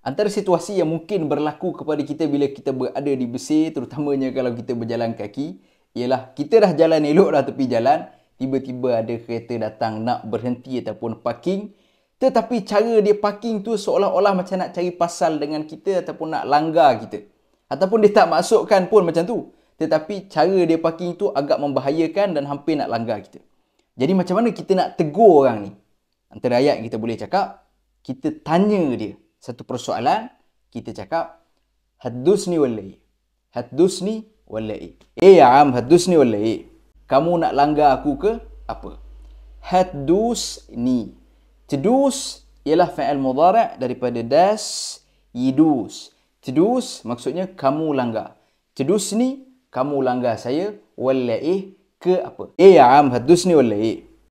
Antara situasi yang mungkin berlaku kepada kita bila kita berada di besi, terutamanya kalau kita berjalan kaki ialah kita dah jalan elok dah tepi jalan tiba-tiba ada kereta datang nak berhenti ataupun parking tetapi cara dia parking tu seolah-olah macam nak cari pasal dengan kita ataupun nak langgar kita ataupun dia tak masukkan pun macam tu tetapi cara dia parking tu agak membahayakan dan hampir nak langgar kita jadi macam mana kita nak tegur orang ni antara ayat kita boleh cakap kita tanya dia satu persoalan kita cakap haddusni wallahi haddusni wallahi eh ya am haddusni wallahi kamu nak langgar aku ke apa haddusni tedus ialah fa'il mudhari' daripada das yidus tedus maksudnya kamu langgar tedusni kamu langgar saya wallahi ke apa eh ya am haddusni wallahi